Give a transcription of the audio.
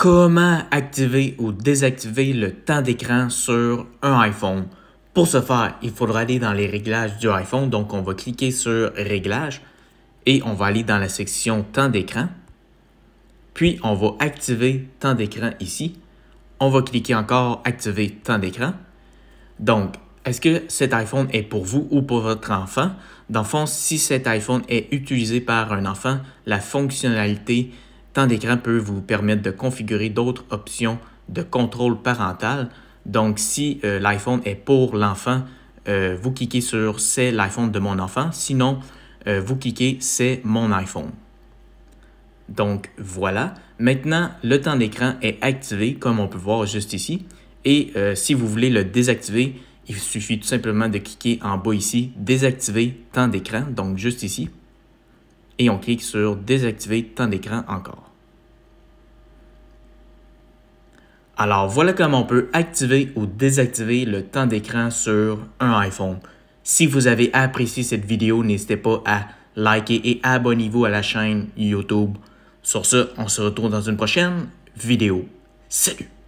comment activer ou désactiver le temps d'écran sur un iPhone. Pour ce faire, il faudra aller dans les réglages du iPhone. Donc, on va cliquer sur Réglages et on va aller dans la section temps d'écran. Puis, on va activer temps d'écran ici. On va cliquer encore activer temps d'écran. Donc, est-ce que cet iPhone est pour vous ou pour votre enfant? Dans le fond, si cet iPhone est utilisé par un enfant, la fonctionnalité temps d'écran peut vous permettre de configurer d'autres options de contrôle parental. Donc, si euh, l'iPhone est pour l'enfant, euh, vous cliquez sur « C'est l'iPhone de mon enfant ». Sinon, euh, vous cliquez « C'est mon iPhone ». Donc, voilà. Maintenant, le temps d'écran est activé, comme on peut voir juste ici. Et si vous voulez le désactiver, il suffit tout simplement de cliquer en bas ici « Désactiver temps d'écran », donc juste ici et on clique sur Désactiver temps d'écran encore. Alors voilà comment on peut activer ou désactiver le temps d'écran sur un iPhone. Si vous avez apprécié cette vidéo, n'hésitez pas à liker et abonnez-vous à la chaîne YouTube. Sur ce, on se retrouve dans une prochaine vidéo. Salut